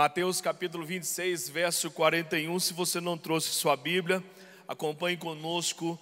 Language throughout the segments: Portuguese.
Mateus capítulo 26, verso 41. Se você não trouxe sua Bíblia, acompanhe conosco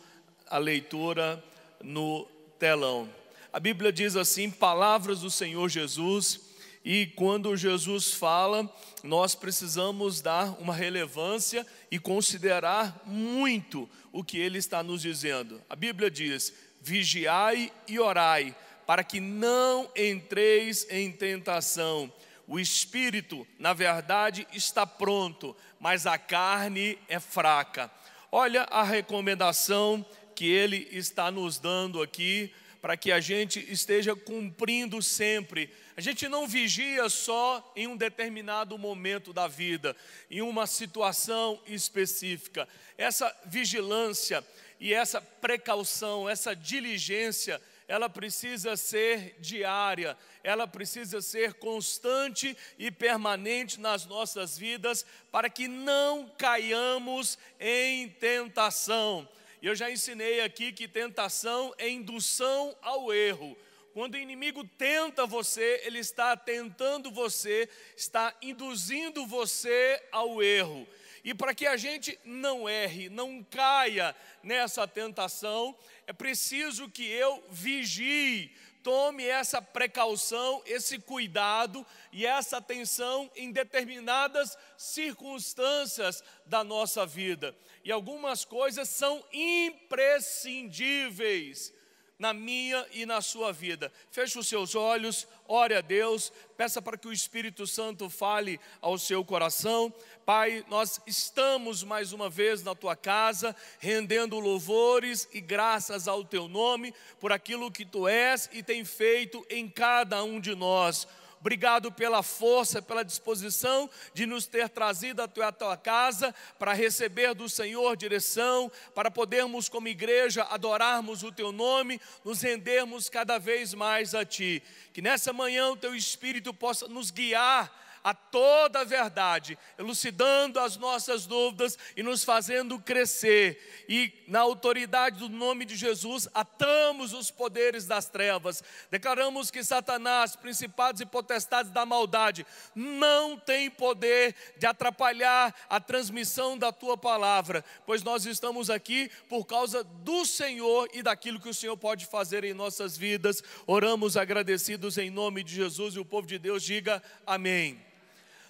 a leitura no telão. A Bíblia diz assim: Palavras do Senhor Jesus. E quando Jesus fala, nós precisamos dar uma relevância e considerar muito o que ele está nos dizendo. A Bíblia diz: vigiai e orai, para que não entreis em tentação. O espírito, na verdade, está pronto, mas a carne é fraca. Olha a recomendação que ele está nos dando aqui para que a gente esteja cumprindo sempre. A gente não vigia só em um determinado momento da vida, em uma situação específica. Essa vigilância e essa precaução, essa diligência ela precisa ser diária, ela precisa ser constante e permanente nas nossas vidas, para que não caiamos em tentação. Eu já ensinei aqui que tentação é indução ao erro. Quando o inimigo tenta você, ele está tentando você, está induzindo você ao erro. E para que a gente não erre, não caia nessa tentação, é preciso que eu vigie, tome essa precaução, esse cuidado e essa atenção em determinadas circunstâncias da nossa vida. E algumas coisas são imprescindíveis na minha e na sua vida. Feche os seus olhos, ore a Deus, peça para que o Espírito Santo fale ao seu coração. Pai, nós estamos mais uma vez na tua casa, rendendo louvores e graças ao teu nome por aquilo que tu és e tem feito em cada um de nós obrigado pela força, pela disposição de nos ter trazido à tua, tua casa para receber do Senhor direção, para podermos, como igreja, adorarmos o teu nome, nos rendermos cada vez mais a ti. Que nessa manhã o teu Espírito possa nos guiar a toda a verdade, elucidando as nossas dúvidas e nos fazendo crescer. E na autoridade do nome de Jesus, atamos os poderes das trevas. Declaramos que Satanás, principados e potestades da maldade, não tem poder de atrapalhar a transmissão da tua palavra, pois nós estamos aqui por causa do Senhor e daquilo que o Senhor pode fazer em nossas vidas. Oramos agradecidos em nome de Jesus e o povo de Deus diga amém.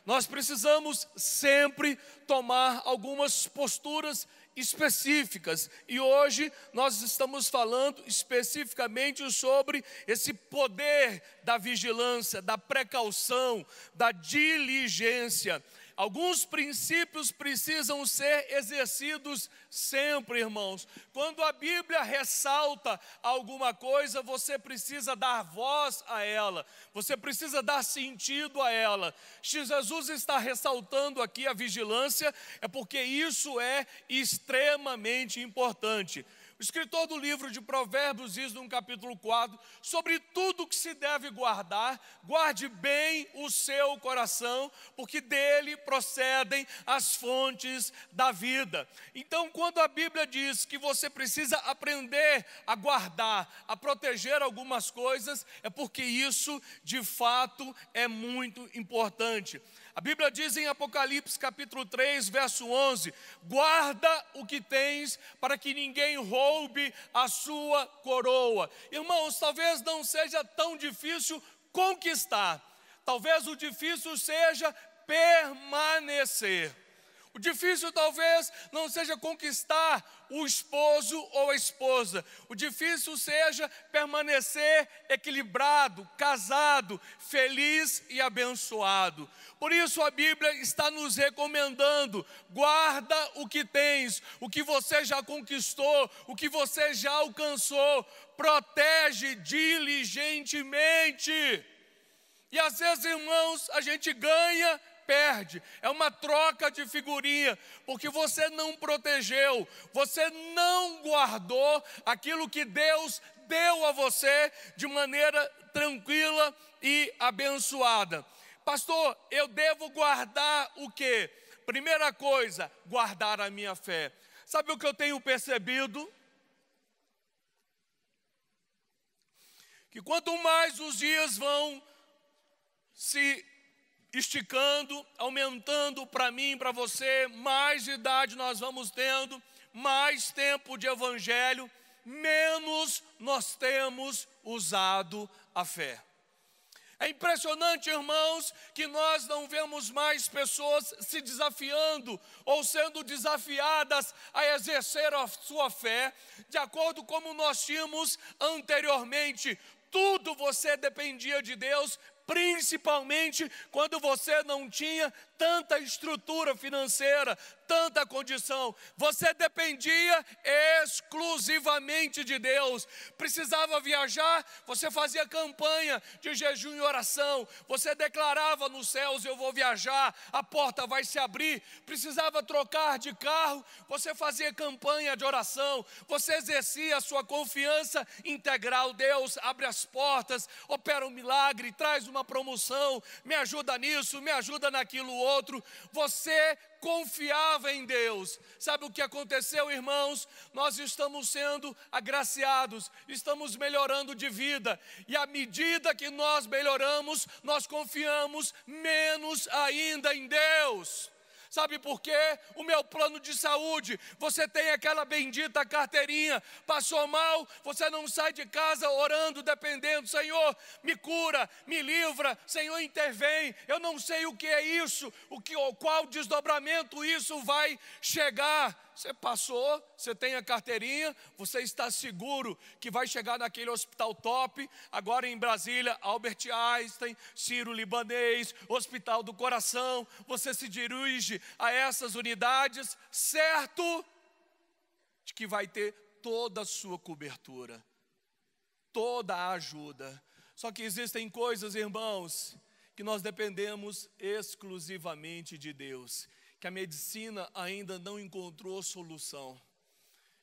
Nós precisamos sempre tomar algumas posturas específicas. E hoje nós estamos falando especificamente sobre esse poder da vigilância, da precaução, da diligência. Alguns princípios precisam ser exercidos sempre, irmãos. Quando a Bíblia ressalta alguma coisa, você precisa dar voz a ela, você precisa dar sentido a ela. Jesus está ressaltando aqui a vigilância, é porque isso é extremamente importante. O escritor do livro de Provérbios diz, no capítulo 4, sobre tudo que se deve guardar, guarde bem o seu coração, porque dele procedem as fontes da vida. Então, quando a Bíblia diz que você precisa aprender a guardar, a proteger algumas coisas, é porque isso, de fato, é muito importante. A Bíblia diz em Apocalipse capítulo 3, verso 11: guarda o que tens para que ninguém roube a sua coroa. Irmãos, talvez não seja tão difícil conquistar, talvez o difícil seja permanecer. O difícil talvez não seja conquistar o esposo ou a esposa. O difícil seja permanecer equilibrado, casado, feliz e abençoado. Por isso a Bíblia está nos recomendando: guarda o que tens, o que você já conquistou, o que você já alcançou, protege diligentemente. E às vezes, irmãos, a gente ganha perde. É uma troca de figurinha, porque você não protegeu, você não guardou aquilo que Deus deu a você de maneira tranquila e abençoada. Pastor, eu devo guardar o quê? Primeira coisa, guardar a minha fé. Sabe o que eu tenho percebido? Que quanto mais os dias vão se esticando, aumentando para mim, para você, mais idade nós vamos tendo, mais tempo de evangelho, menos nós temos usado a fé. É impressionante, irmãos, que nós não vemos mais pessoas se desafiando ou sendo desafiadas a exercer a sua fé, de acordo como nós tínhamos anteriormente. Tudo você dependia de Deus principalmente quando você não tinha tanta estrutura financeira, tanta condição, você dependia exclusivamente de Deus. Precisava viajar, você fazia campanha de jejum e oração, você declarava nos céus: Eu vou viajar, a porta vai se abrir. Precisava trocar de carro, você fazia campanha de oração, você exercia a sua confiança integral. Deus abre as portas, opera um milagre, traz uma promoção, me ajuda nisso, me ajuda naquilo outro. Você confiava em Deus. Sabe o que aconteceu, irmãos? Nós estamos sendo agraciados, estamos melhorando de vida, e à medida que nós melhoramos, nós confiamos menos ainda em Deus. Sabe por quê? O meu plano de saúde. Você tem aquela bendita carteirinha. Passou mal, você não sai de casa orando, dependendo. Senhor, me cura, me livra. Senhor, intervém. Eu não sei o que é isso, o que, qual desdobramento isso vai chegar você passou, você tem a carteirinha, você está seguro que vai chegar naquele hospital top. Agora em Brasília, Albert Einstein, Ciro Libanês, Hospital do Coração. Você se dirige a essas unidades, certo? De que vai ter toda a sua cobertura, toda a ajuda. Só que existem coisas, irmãos, que nós dependemos exclusivamente de Deus que a medicina ainda não encontrou solução.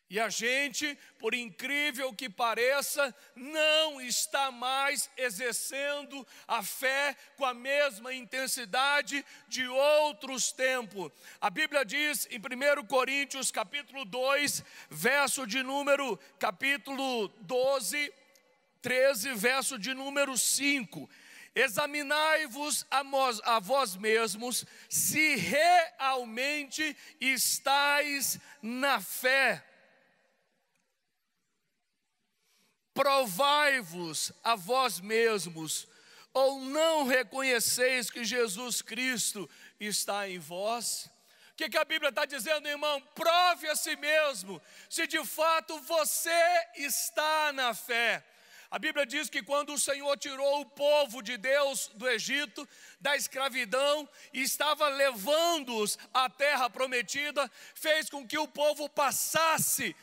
E a gente, por incrível que pareça, não está mais exercendo a fé com a mesma intensidade de outros tempos. A Bíblia diz em 1 Coríntios capítulo 2, verso de número capítulo 12, 13, verso de número 5. Examinai-vos a, a vós mesmos se realmente estáis na fé. Provai-vos a vós mesmos, ou não reconheceis que Jesus Cristo está em vós? O que, que, a Bíblia está dizendo, irmão? Prove a si mesmo se de fato você está na fé. A Bíblia diz que quando o Senhor tirou o povo de Deus do Egito, da escravidão, e estava levando-os à terra prometida, fez com que o povo passasse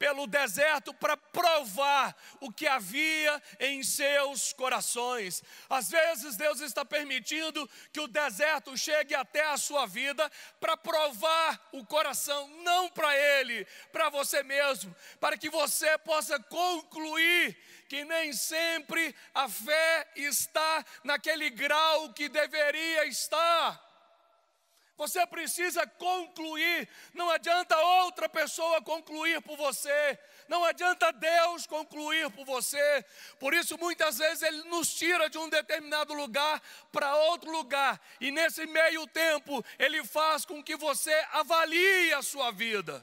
pelo deserto para provar o que havia em seus corações. Às vezes Deus está permitindo que o deserto chegue até a sua vida para provar o coração, não para ele, para você mesmo, para que você possa concluir que nem sempre a fé está naquele grau que deveria estar. Você precisa concluir. Não adianta outra pessoa concluir por você. Não adianta Deus concluir por você. Por isso, muitas vezes, Ele nos tira de um determinado lugar para outro lugar. E nesse meio tempo, Ele faz com que você avalie a sua vida.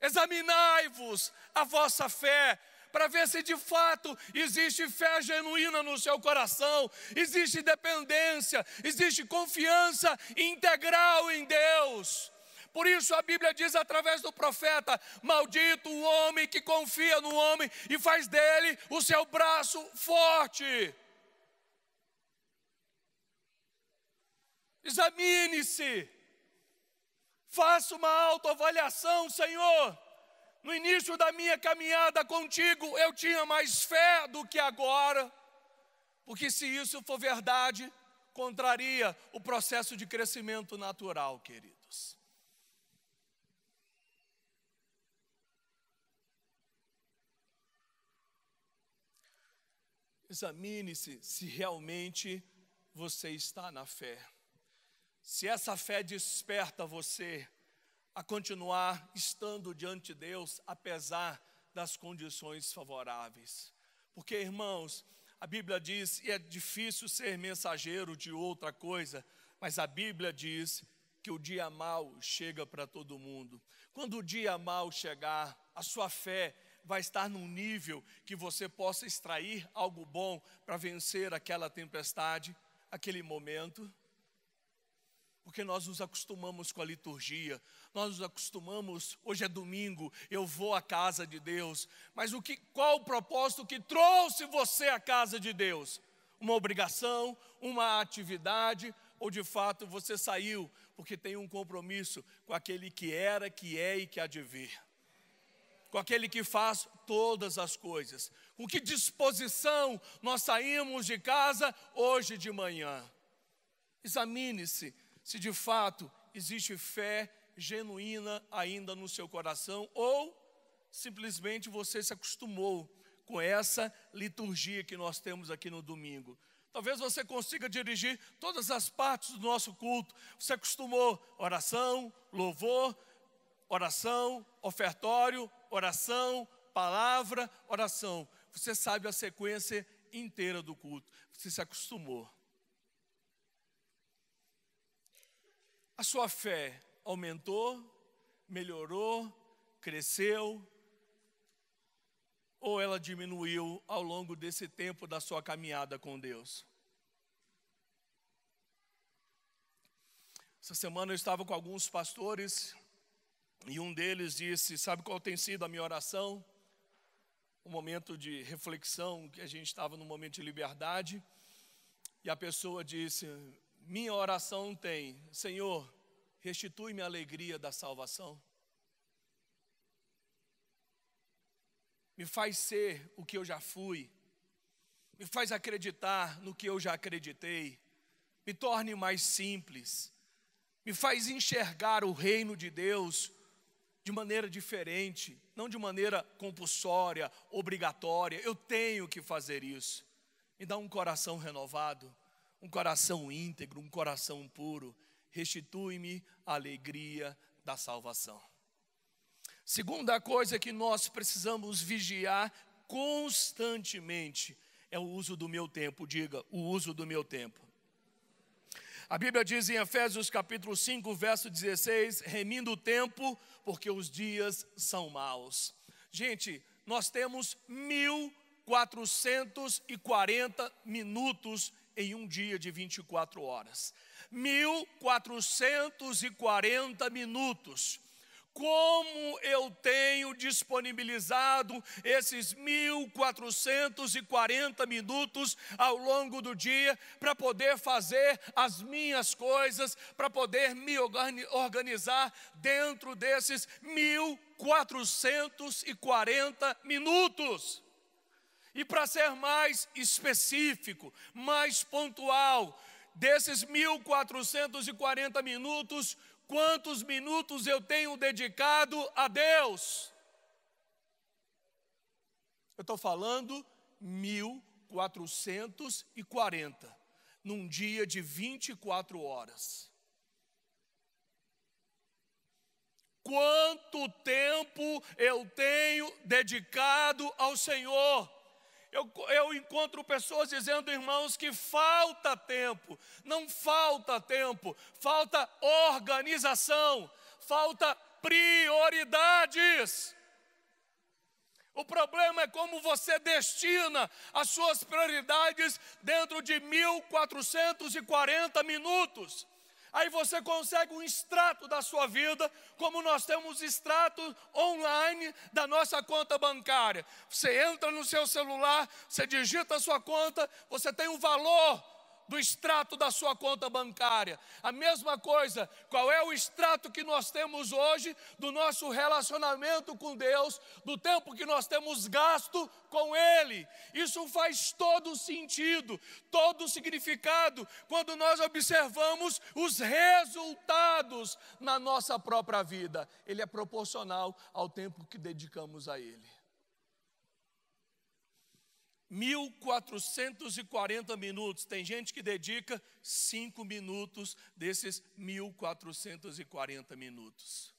Examinai-vos a vossa fé para ver se de fato existe fé genuína no seu coração, existe dependência, existe confiança integral em Deus. Por isso a Bíblia diz através do profeta: Maldito o homem que confia no homem e faz dele o seu braço forte. Examine-se, faça uma autoavaliação, Senhor no início da minha caminhada contigo, eu tinha mais fé do que agora, porque se isso for verdade, contraria o processo de crescimento natural, queridos. Examine-se se realmente você está na fé. Se essa fé desperta você a continuar estando diante de Deus, apesar das condições favoráveis. Porque, irmãos, a Bíblia diz, e é difícil ser mensageiro de outra coisa, mas a Bíblia diz que o dia mal chega para todo mundo. Quando o dia mal chegar, a sua fé vai estar num nível que você possa extrair algo bom para vencer aquela tempestade, aquele momento, porque nós nos acostumamos com a liturgia, nós nos acostumamos, hoje é domingo, eu vou à casa de Deus, mas o que, qual o propósito que trouxe você à casa de Deus? Uma obrigação, uma atividade, ou de fato você saiu porque tem um compromisso com aquele que era, que é e que há de vir? com aquele que faz todas as coisas. Com que disposição nós saímos de casa hoje de manhã? Examine-se se de fato existe fé genuína ainda no seu coração ou simplesmente você se acostumou com essa liturgia que nós temos aqui no domingo. Talvez você consiga dirigir todas as partes do nosso culto. Você acostumou oração, louvor, oração, ofertório, oração, palavra, oração. Você sabe a sequência inteira do culto. Você se acostumou. A sua fé aumentou, melhorou, cresceu, ou ela diminuiu ao longo desse tempo da sua caminhada com Deus? Essa semana eu estava com alguns pastores e um deles disse: Sabe qual tem sido a minha oração? Um momento de reflexão, que a gente estava num momento de liberdade, e a pessoa disse: minha oração tem: Senhor, restitui-me a alegria da salvação. Me faz ser o que eu já fui. Me faz acreditar no que eu já acreditei. Me torne mais simples. Me faz enxergar o reino de Deus de maneira diferente, não de maneira compulsória, obrigatória. Eu tenho que fazer isso. Me dá um coração renovado um coração íntegro, um coração puro. Restitui-me a alegria da salvação. Segunda coisa que nós precisamos vigiar constantemente é o uso do meu tempo. Diga, o uso do meu tempo. A Bíblia diz em Efésios capítulo 5, verso 16, remindo o tempo, porque os dias são maus. Gente, nós temos 1440 minutos em um dia de 24 horas. 1440 minutos. Como eu tenho disponibilizado esses 1440 minutos ao longo do dia para poder fazer as minhas coisas, para poder me organizar dentro desses 1440 minutos. E para ser mais específico, mais pontual, desses 1.440 minutos, quantos minutos eu tenho dedicado a Deus? Eu estou falando 1.440, num dia de 24 horas. Quanto tempo eu tenho dedicado ao Senhor? eu, eu encontro pessoas dizendo, irmãos, que falta tempo, não falta tempo, falta organização, falta prioridades. O problema é como você destina as suas prioridades dentro de 1440 minutos. Aí você consegue um extrato da sua vida, como nós temos extrato online da nossa conta bancária. Você entra no seu celular, você digita a sua conta, você tem o um valor do extrato da sua conta bancária. A mesma coisa, qual é o extrato que nós temos hoje do nosso relacionamento com Deus, do tempo que nós temos gasto com Ele? Isso faz todo sentido, todo significado, quando nós observamos os resultados na nossa própria vida. Ele é proporcional ao tempo que dedicamos a Ele. 1440 minutos. Tem gente que dedica 5 minutos desses 1440 minutos.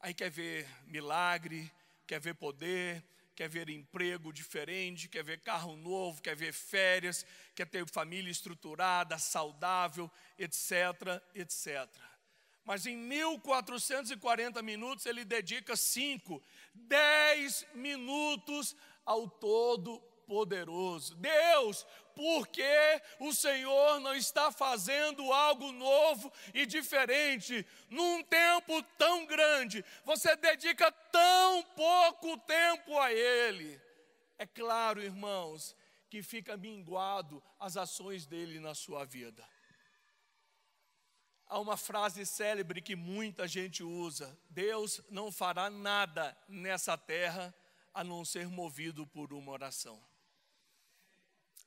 Aí quer ver milagre, quer ver poder, quer ver emprego diferente, quer ver carro novo, quer ver férias, quer ter família estruturada, saudável, etc, etc. Mas em 1440 minutos ele dedica 5, 10 minutos ao todo Todo-Poderoso. Deus, por que o Senhor não está fazendo algo novo e diferente num tempo tão grande? Você dedica tão pouco tempo a Ele. É claro, irmãos, que fica minguado as ações dele na sua vida. Há uma frase célebre que muita gente usa: Deus não fará nada nessa terra a não ser movido por uma oração.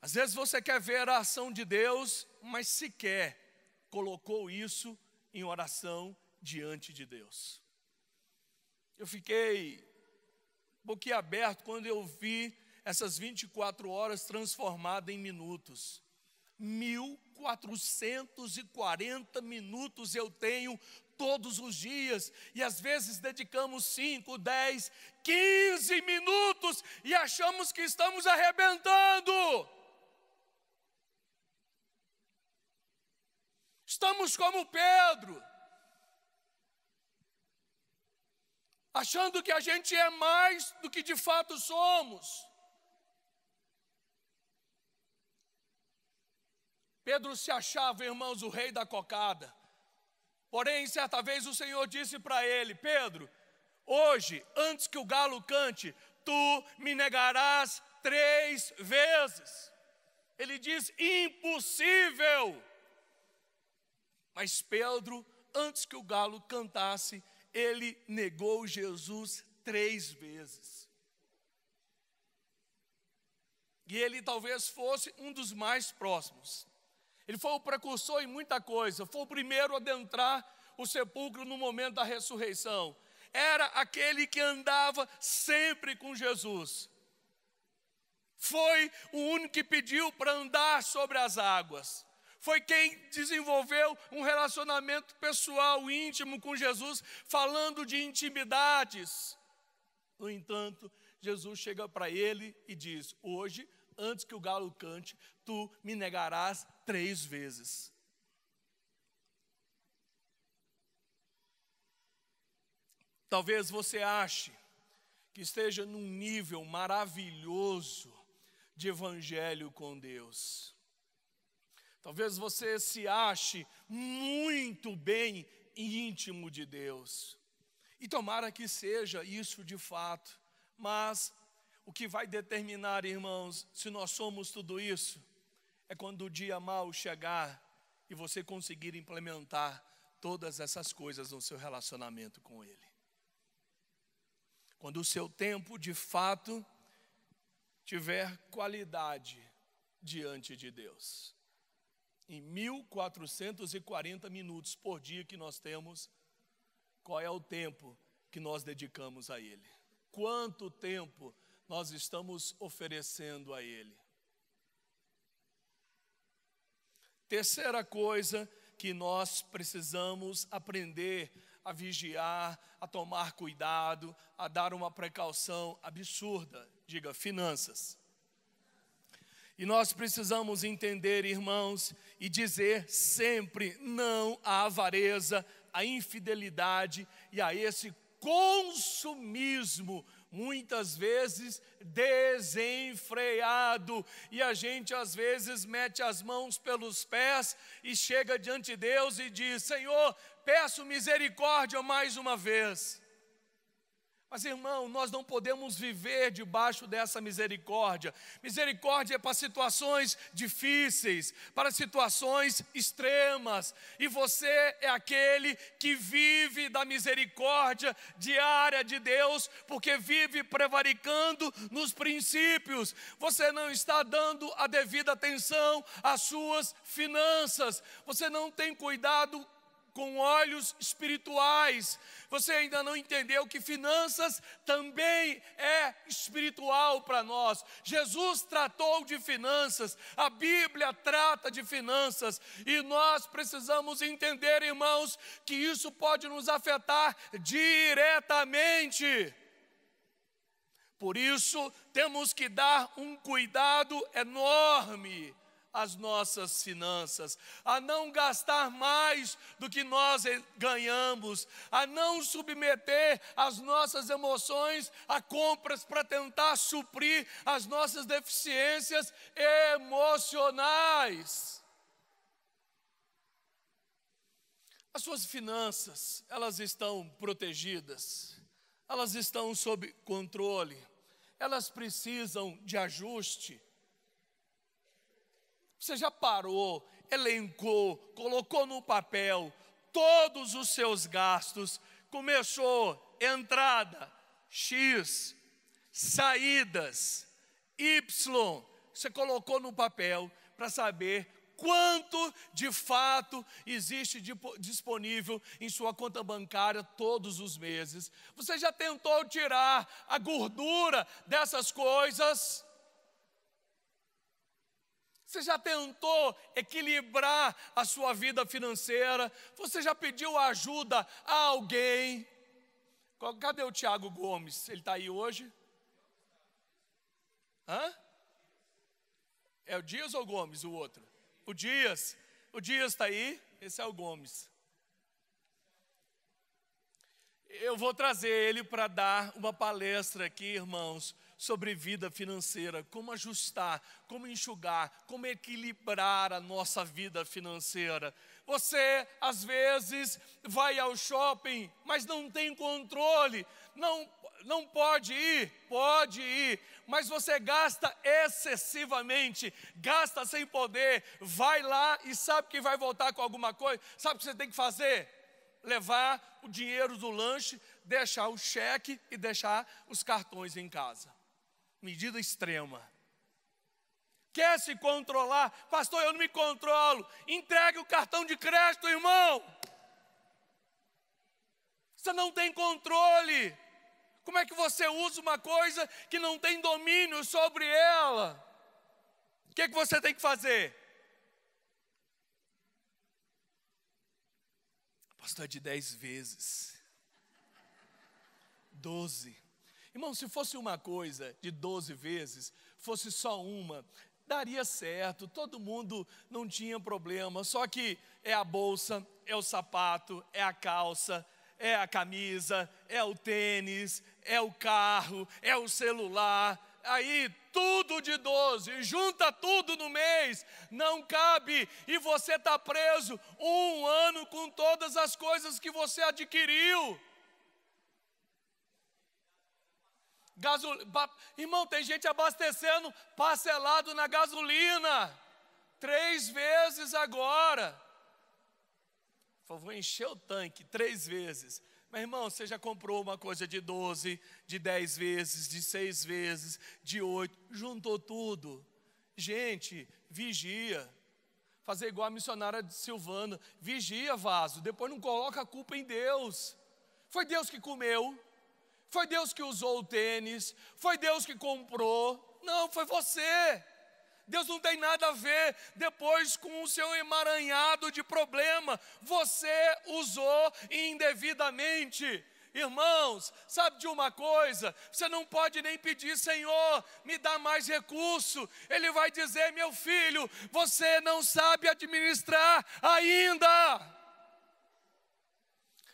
Às vezes você quer ver a ação de Deus, mas sequer colocou isso em oração diante de Deus. Eu fiquei boquiaberto quando eu vi essas 24 horas transformadas em minutos. 1440 minutos eu tenho todos os dias, e às vezes dedicamos 5, 10, 15 minutos e achamos que estamos arrebentando. Estamos como Pedro, achando que a gente é mais do que de fato somos. Pedro se achava, irmãos, o rei da cocada. Porém, certa vez o Senhor disse para ele: Pedro, hoje, antes que o galo cante, tu me negarás três vezes. Ele diz: impossível. Mas Pedro, antes que o galo cantasse, ele negou Jesus três vezes. E ele talvez fosse um dos mais próximos. Ele foi o precursor em muita coisa, foi o primeiro a adentrar o sepulcro no momento da ressurreição. Era aquele que andava sempre com Jesus. Foi o único que pediu para andar sobre as águas foi quem desenvolveu um relacionamento pessoal íntimo com Jesus, falando de intimidades. No entanto, Jesus chega para ele e diz: Hoje, antes que o galo cante, tu me negarás três vezes. Talvez você ache que esteja num nível maravilhoso de evangelho com Deus. Talvez você se ache muito bem íntimo de Deus. E tomara que seja isso de fato. Mas o que vai determinar, irmãos, se nós somos tudo isso, é quando o dia mau chegar e você conseguir implementar todas essas coisas no seu relacionamento com Ele. Quando o seu tempo de fato tiver qualidade diante de Deus em 1440 minutos por dia que nós temos, qual é o tempo que nós dedicamos a Ele? Quanto tempo nós estamos oferecendo a Ele? Terceira coisa que nós precisamos aprender a vigiar, a tomar cuidado, a dar uma precaução absurda, diga finanças. E nós precisamos entender, irmãos, e dizer sempre não à avareza, à infidelidade e a esse consumismo muitas vezes desenfreado, e a gente às vezes mete as mãos pelos pés e chega diante de Deus e diz: Senhor, peço misericórdia mais uma vez. Mas irmão, nós não podemos viver debaixo dessa misericórdia. Misericórdia é para situações difíceis, para situações extremas. E você é aquele que vive da misericórdia diária de Deus, porque vive prevaricando nos princípios. Você não está dando a devida atenção às suas finanças. Você não tem cuidado com olhos espirituais. Você ainda não entendeu que finanças também é espiritual para nós. Jesus tratou de finanças, a Bíblia trata de finanças, e nós precisamos entender, irmãos, que isso pode nos afetar diretamente. Por isso, temos que dar um cuidado enorme as nossas finanças, a não gastar mais do que nós ganhamos, a não submeter as nossas emoções a compras para tentar suprir as nossas deficiências emocionais. As suas finanças, elas estão protegidas, elas estão sob controle, elas precisam de ajuste você já parou, elencou, colocou no papel todos os seus gastos, começou entrada X, saídas Y, você colocou no papel para saber quanto de fato existe disponível em sua conta bancária todos os meses. Você já tentou tirar a gordura dessas coisas? Você já tentou equilibrar a sua vida financeira? Você já pediu ajuda a alguém? Cadê o Tiago Gomes? Ele está aí hoje? Hã? É o Dias ou o Gomes, o outro? O Dias. O Dias está aí, esse é o Gomes. Eu vou trazer ele para dar uma palestra aqui, irmãos, sobre vida financeira, como ajustar, como enxugar, como equilibrar a nossa vida financeira. Você, às vezes, vai ao shopping, mas não tem controle, não, não pode ir, pode ir, mas você gasta excessivamente, gasta sem poder, vai lá e sabe que vai voltar com alguma coisa, sabe o que você tem que fazer? Levar o dinheiro do lanche, deixar o cheque e deixar os cartões em casa medida extrema. Quer se controlar? Pastor, eu não me controlo. Entregue o cartão de crédito, irmão. Você não tem controle. Como é que você usa uma coisa que não tem domínio sobre ela? O que, é que você tem que fazer? Pastor, é de dez vezes. Doze. Irmão, se fosse uma coisa de 12 vezes, fosse só uma, daria certo, todo mundo não tinha problema. Só que é a bolsa, é o sapato, é a calça, é a camisa, é o tênis, é o carro, é o celular. Aí tudo de 12, junta tudo no mês, não cabe, e você está preso um ano com todas as coisas que você adquiriu. Gasol... Irmão, tem gente abastecendo parcelado na gasolina. Três vezes agora. Por favor, encher o tanque três vezes. Meu irmão, você já comprou uma coisa de 12, de 10 vezes, de 6 vezes, de 8, juntou tudo. Gente, vigia. Fazer igual a missionária de Silvana, vigia vaso, depois não coloca a culpa em Deus. Foi Deus que comeu, foi Deus que usou o tênis, foi Deus que comprou. Não, foi você. Deus não tem nada a ver depois com o seu emaranhado de problema. Você usou indevidamente. Irmãos, sabe de uma coisa? Você não pode nem pedir, Senhor, me dá mais recurso. Ele vai dizer, meu filho, você não sabe administrar ainda.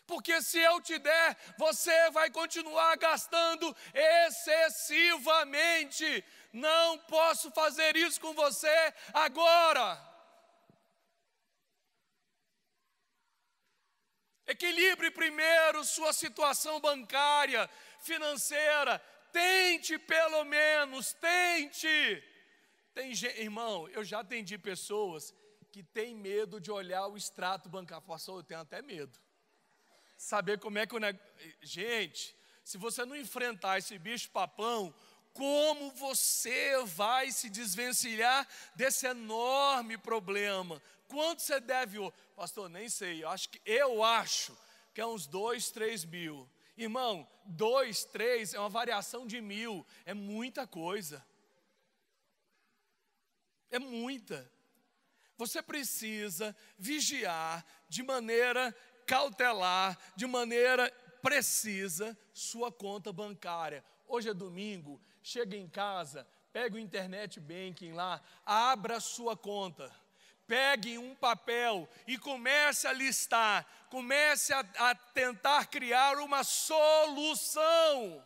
Porque se eu te der, você vai continuar gastando excessivamente. Não posso fazer isso com você agora. Equilibre primeiro sua situação bancária, financeira. Tente pelo menos, tente. Tem, irmão, eu já atendi pessoas que têm medo de olhar o extrato bancário. Pastor, eu tenho até medo. Saber como é que o negócio. Gente, se você não enfrentar esse bicho papão, como você vai se desvencilhar desse enorme problema? Quanto você deve? Pastor, nem sei. Eu acho que eu acho que é uns dois, três mil. Irmão, dois, três é uma variação de mil. É muita coisa. É muita. Você precisa vigiar de maneira cautelar de maneira precisa sua conta bancária. Hoje é domingo, chega em casa, pega o internet banking lá, abra sua conta. Pegue um papel e comece a listar, comece a, a tentar criar uma solução.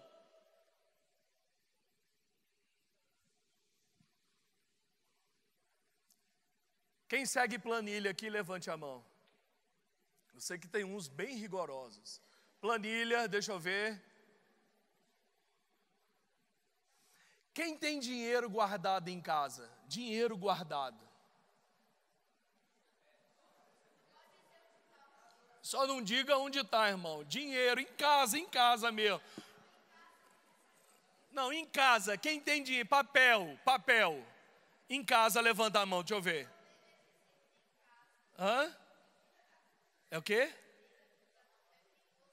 Quem segue planilha aqui, levante a mão. Eu sei que tem uns bem rigorosos. Planilha, deixa eu ver. Quem tem dinheiro guardado em casa? Dinheiro guardado. Só não diga onde está, irmão. Dinheiro em casa, em casa mesmo. Não, em casa. Quem tem dinheiro? Papel, papel. Em casa, levanta a mão, deixa eu ver. Hã? É o quê?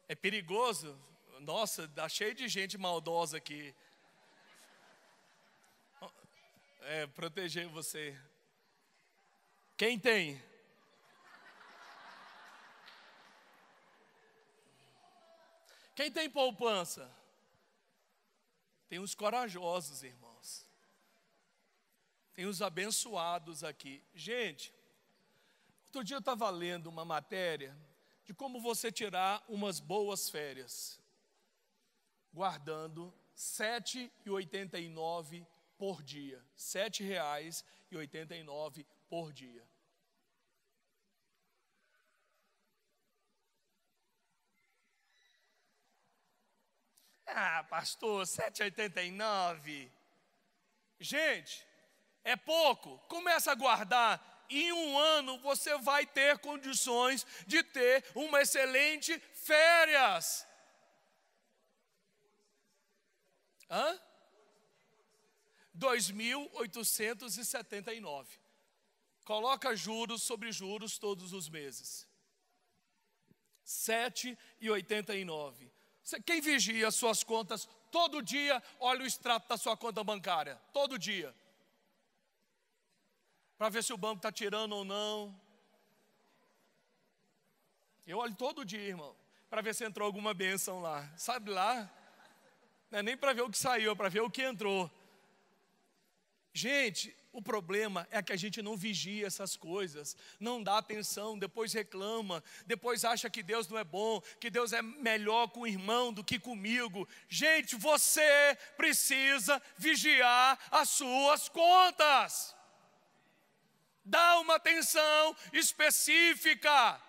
É perigoso? Nossa, está cheio de gente maldosa aqui. É, proteger você. Quem tem? Quem tem poupança? Tem os corajosos, irmãos. Tem os abençoados aqui. Gente, Outro dia eu estava lendo uma matéria de como você tirar umas boas férias, guardando R$ 7,89 por dia. R$ 7,89 por dia. Ah, pastor, 7,89. Gente, é pouco. Começa a guardar em um ano você vai ter condições de ter uma excelente férias. Hã? 2.879. Coloca juros sobre juros todos os meses. 7,89. Quem vigia suas contas todo dia, olha o extrato da sua conta bancária. Todo dia para ver se o banco está tirando ou não. Eu olho todo dia, irmão, para ver se entrou alguma bênção lá. Sabe lá? Não é nem para ver o que saiu, é para ver o que entrou. Gente, o problema é que a gente não vigia essas coisas, não dá atenção, depois reclama, depois acha que Deus não é bom, que Deus é melhor com o irmão do que comigo. Gente, você precisa vigiar as suas contas. Dá uma atenção específica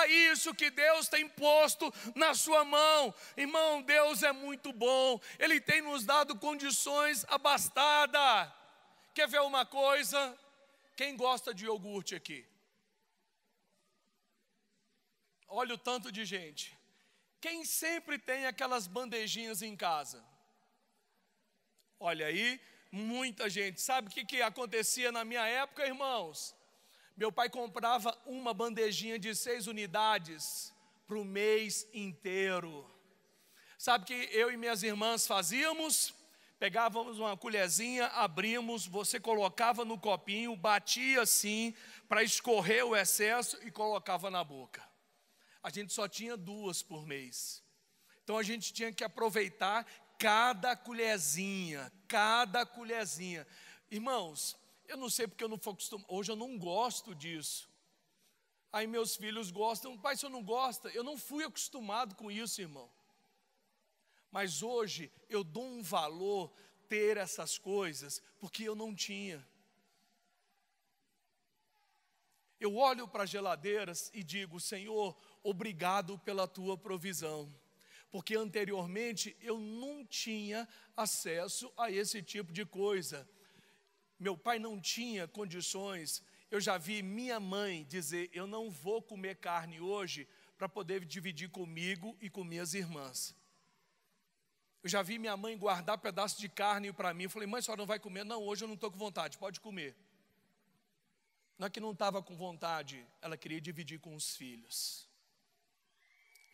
a isso que Deus tem posto na sua mão. Irmão, Deus é muito bom, Ele tem nos dado condições abastadas. Quer ver uma coisa? Quem gosta de iogurte aqui? Olha o tanto de gente. Quem sempre tem aquelas bandejinhas em casa? Olha aí, Muita gente. Sabe o que, que acontecia na minha época, irmãos? Meu pai comprava uma bandejinha de seis unidades para o mês inteiro. Sabe o que eu e minhas irmãs fazíamos? Pegávamos uma colherzinha, abrimos, você colocava no copinho, batia assim para escorrer o excesso e colocava na boca. A gente só tinha duas por mês. Então a gente tinha que aproveitar cada colherzinha, cada colherzinha. Irmãos, eu não sei porque eu não fui acostumado, hoje eu não gosto disso. Aí meus filhos gostam, pai, se eu não gosta, eu não fui acostumado com isso, irmão. Mas hoje eu dou um valor ter essas coisas, porque eu não tinha. Eu olho para as geladeiras e digo: Senhor, obrigado pela tua provisão porque anteriormente eu não tinha acesso a esse tipo de coisa. Meu pai não tinha condições. Eu já vi minha mãe dizer: Eu não vou comer carne hoje para poder dividir comigo e com minhas irmãs. Eu já vi minha mãe guardar pedaço de carne para mim. Eu falei, mãe, a senhora não vai comer? Não, hoje eu não estou com vontade, pode comer. Não é que não estava com vontade, ela queria dividir com os filhos.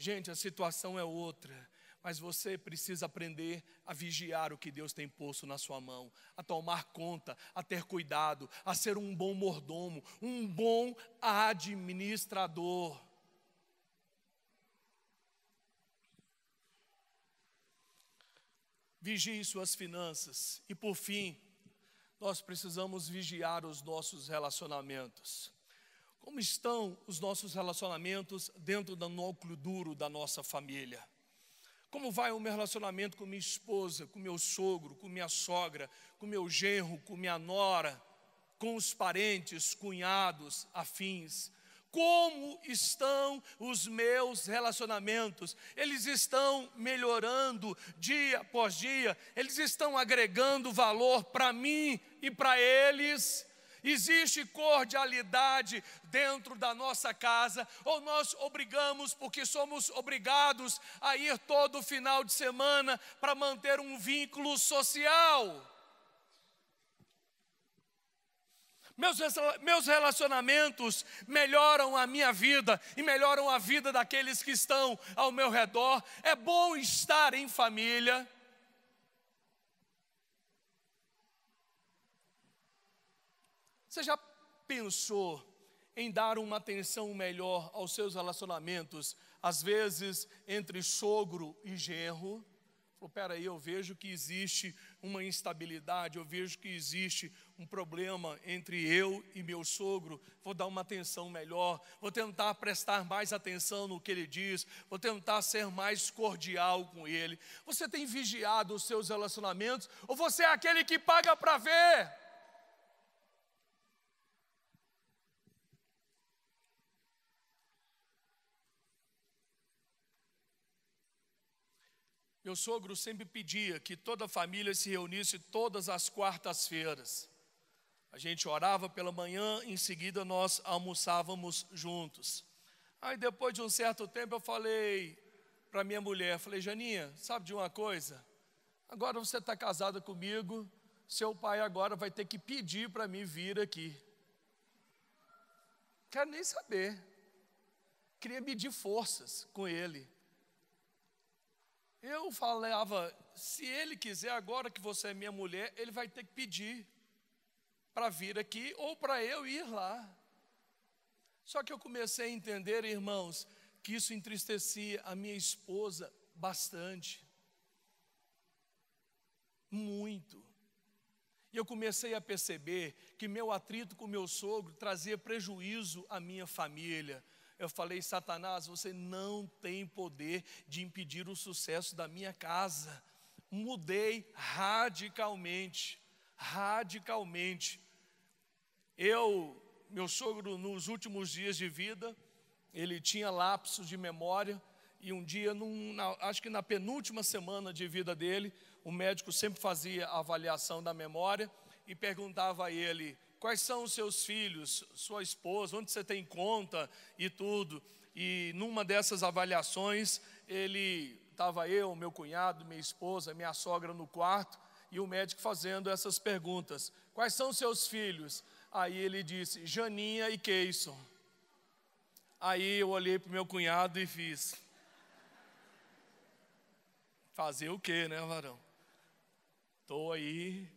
Gente, a situação é outra, mas você precisa aprender a vigiar o que Deus tem posto na sua mão, a tomar conta, a ter cuidado, a ser um bom mordomo, um bom administrador. Vigie suas finanças e, por fim, nós precisamos vigiar os nossos relacionamentos. Como estão os nossos relacionamentos dentro do núcleo duro da nossa família? Como vai o meu relacionamento com minha esposa, com meu sogro, com minha sogra, com meu genro, com minha nora, com os parentes, cunhados, afins? Como estão os meus relacionamentos? Eles estão melhorando dia após dia, eles estão agregando valor para mim e para eles. Existe cordialidade dentro da nossa casa, ou nós obrigamos, porque somos obrigados a ir todo final de semana para manter um vínculo social. Meus, meus relacionamentos melhoram a minha vida e melhoram a vida daqueles que estão ao meu redor. É bom estar em família. Você já pensou em dar uma atenção melhor aos seus relacionamentos, às vezes entre sogro e genro? Falou, peraí, eu vejo que existe uma instabilidade, eu vejo que existe um problema entre eu e meu sogro, vou dar uma atenção melhor, vou tentar prestar mais atenção no que ele diz, vou tentar ser mais cordial com ele. Você tem vigiado os seus relacionamentos ou você é aquele que paga para ver? Meu sogro sempre pedia que toda a família se reunisse todas as quartas-feiras. A gente orava pela manhã, em seguida nós almoçávamos juntos. Aí depois de um certo tempo eu falei para minha mulher, falei, Janinha, sabe de uma coisa? Agora você está casada comigo, seu pai agora vai ter que pedir para mim vir aqui. Quero nem saber. Queria medir forças com ele. Eu falava, se ele quiser, agora que você é minha mulher, ele vai ter que pedir para vir aqui ou para eu ir lá. Só que eu comecei a entender, irmãos, que isso entristecia a minha esposa bastante. Muito. E eu comecei a perceber que meu atrito com meu sogro trazia prejuízo à minha família, eu falei, Satanás, você não tem poder de impedir o sucesso da minha casa. Mudei radicalmente, radicalmente. Eu, meu sogro, nos últimos dias de vida, ele tinha lapsos de memória. E um dia, num, na, acho que na penúltima semana de vida dele, o médico sempre fazia avaliação da memória e perguntava a ele: quais são os seus filhos, sua esposa, onde você tem conta e tudo. E numa dessas avaliações, ele estava eu, meu cunhado, minha esposa, minha sogra no quarto e o médico fazendo essas perguntas: Quais são os seus filhos? Aí ele disse: Janinha e Keison. Aí eu olhei para o meu cunhado e fiz: Fazer o quê, né, varão? Estou aí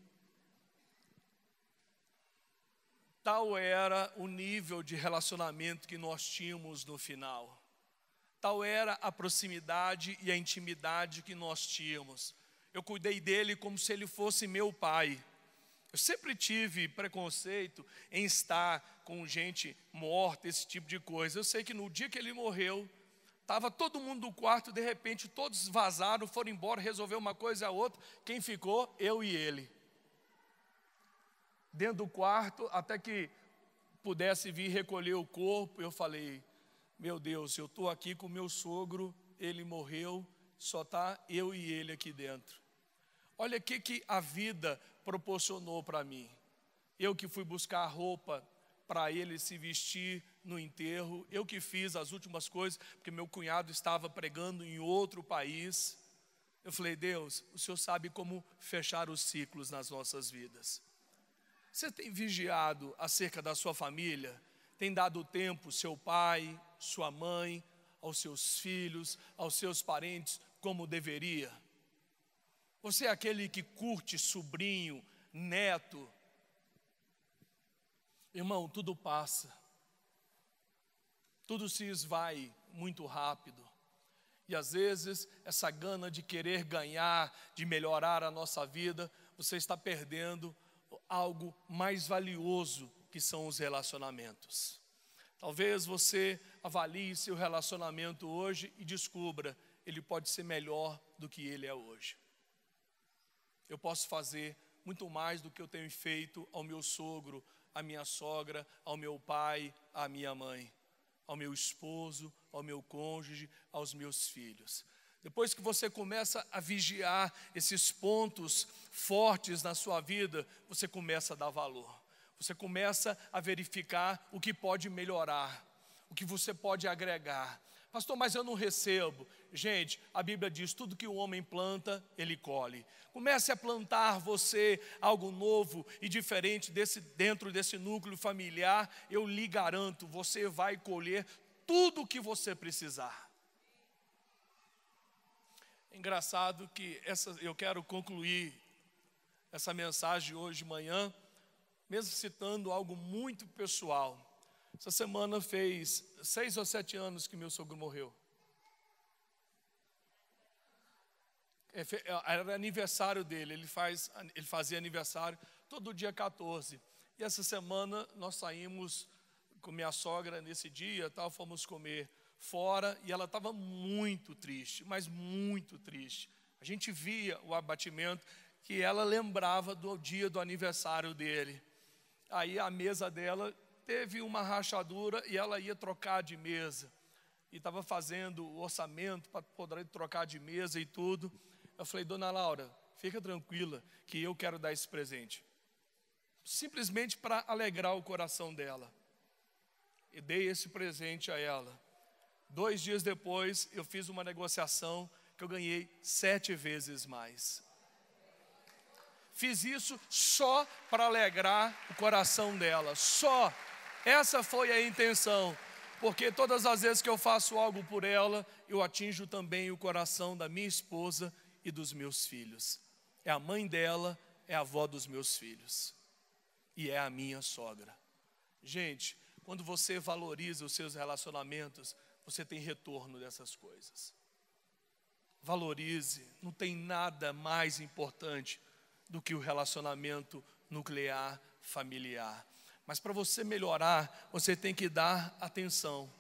Tal era o nível de relacionamento que nós tínhamos no final. Tal era a proximidade e a intimidade que nós tínhamos. Eu cuidei dele como se ele fosse meu pai. Eu sempre tive preconceito em estar com gente morta, esse tipo de coisa. Eu sei que no dia que ele morreu, estava todo mundo no quarto, de repente todos vazaram, foram embora, resolveu uma coisa a outra. Quem ficou? Eu e ele dentro do quarto até que pudesse vir recolher o corpo. Eu falei: Meu Deus, eu estou aqui com meu sogro, ele morreu, só está eu e ele aqui dentro. Olha o que, que a vida proporcionou para mim. Eu que fui buscar roupa para ele se vestir no enterro, eu que fiz as últimas coisas, porque meu cunhado estava pregando em outro país. Eu falei, Deus, o Senhor sabe como fechar os ciclos nas nossas vidas. Você tem vigiado acerca da sua família? Tem dado tempo, seu pai, sua mãe, aos seus filhos, aos seus parentes, como deveria? Você é aquele que curte sobrinho, neto? Irmão, tudo passa. Tudo se esvai muito rápido. E às vezes, essa gana de querer ganhar, de melhorar a nossa vida, você está perdendo algo mais valioso que são os relacionamentos. Talvez você avalie seu relacionamento hoje e descubra ele pode ser melhor do que ele é hoje. Eu posso fazer muito mais do que eu tenho feito ao meu sogro, à minha sogra, ao meu pai, à minha mãe, ao meu esposo, ao meu cônjuge, aos meus filhos. Depois que você começa a vigiar esses pontos fortes na sua vida, você começa a dar valor. Você começa a verificar o que pode melhorar, o que você pode agregar. Pastor, mas eu não recebo. Gente, a Bíblia diz: tudo que o homem planta, ele colhe. Comece a plantar você algo novo e diferente desse, dentro desse núcleo familiar. Eu lhe garanto, você vai colher tudo o que você precisar. Engraçado que essa, eu quero concluir essa mensagem hoje de manhã, mesmo citando algo muito pessoal. Essa semana fez seis ou sete anos que meu sogro morreu. É, é, era aniversário dele, ele, faz, ele fazia aniversário todo dia 14. E essa semana nós saímos com minha sogra nesse dia, tal, fomos comer fora e ela estava muito triste, mas muito triste. A gente via o abatimento que ela lembrava do dia do aniversário dele. Aí a mesa dela teve uma rachadura e ela ia trocar de mesa. E estava fazendo o orçamento para poder trocar de mesa e tudo. Eu falei, dona Laura, fica tranquila que eu quero dar esse presente. Simplesmente para alegrar o coração dela. E dei esse presente a ela. Dois dias depois, eu fiz uma negociação que eu ganhei sete vezes mais. Fiz isso só para alegrar o coração dela, só. Essa foi a intenção, porque todas as vezes que eu faço algo por ela, eu atinjo também o coração da minha esposa e dos meus filhos. É a mãe dela, é a avó dos meus filhos, e é a minha sogra. Gente, quando você valoriza os seus relacionamentos, você tem retorno dessas coisas. Valorize, não tem nada mais importante do que o relacionamento nuclear familiar. Mas para você melhorar, você tem que dar atenção,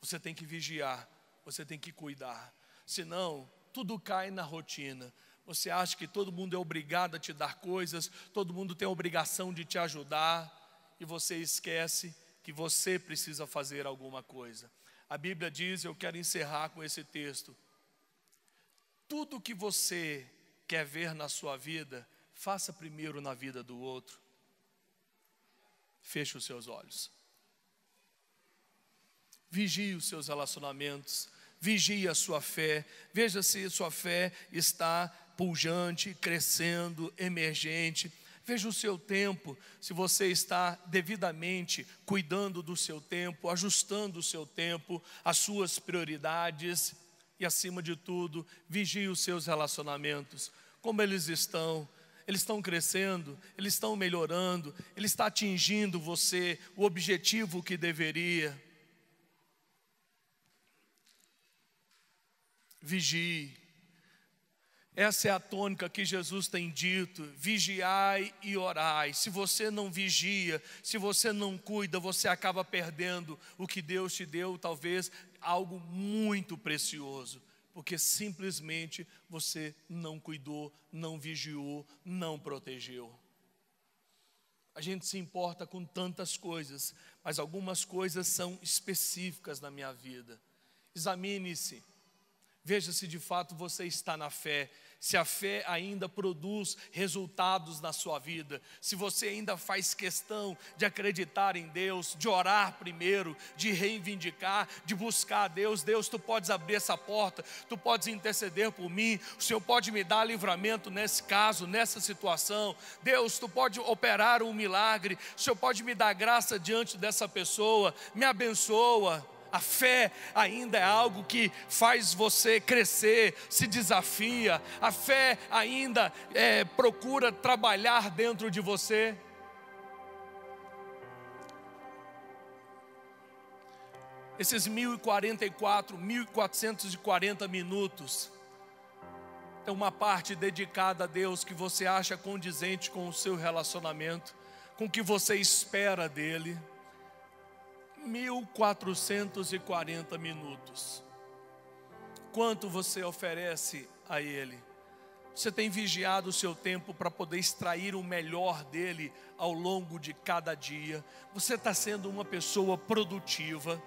você tem que vigiar, você tem que cuidar. Senão, tudo cai na rotina. Você acha que todo mundo é obrigado a te dar coisas, todo mundo tem a obrigação de te ajudar, e você esquece que você precisa fazer alguma coisa. A Bíblia diz, eu quero encerrar com esse texto. Tudo que você quer ver na sua vida, faça primeiro na vida do outro. Feche os seus olhos. Vigie os seus relacionamentos, vigie a sua fé, veja se sua fé está pujante, crescendo, emergente Veja o seu tempo, se você está devidamente cuidando do seu tempo, ajustando o seu tempo, as suas prioridades e, acima de tudo, vigie os seus relacionamentos, como eles estão. Eles estão crescendo, eles estão melhorando, ele está atingindo você, o objetivo que deveria. Vigie, essa é a tônica que Jesus tem dito: vigiai e orai. Se você não vigia, se você não cuida, você acaba perdendo o que Deus te deu, talvez algo muito precioso, porque simplesmente você não cuidou, não vigiou, não protegeu. A gente se importa com tantas coisas, mas algumas coisas são específicas na minha vida. Examine-se Veja se de fato você está na fé, se a fé ainda produz resultados na sua vida, se você ainda faz questão de acreditar em Deus, de orar primeiro, de reivindicar, de buscar a Deus. Deus, tu podes abrir essa porta, tu podes interceder por mim, o Senhor pode me dar livramento nesse caso, nessa situação. Deus, tu pode operar um milagre, o Senhor pode me dar graça diante dessa pessoa, me abençoa. A fé ainda é algo que faz você crescer, se desafia. A fé ainda é, procura trabalhar dentro de você. Esses 1044, 1440 minutos é uma parte dedicada a Deus que você acha condizente com o seu relacionamento, com o que você espera dele. 1440 minutos. Quanto você oferece a Ele? Você tem vigiado o seu tempo para poder extrair o melhor dele ao longo de cada dia? Você está sendo uma pessoa produtiva?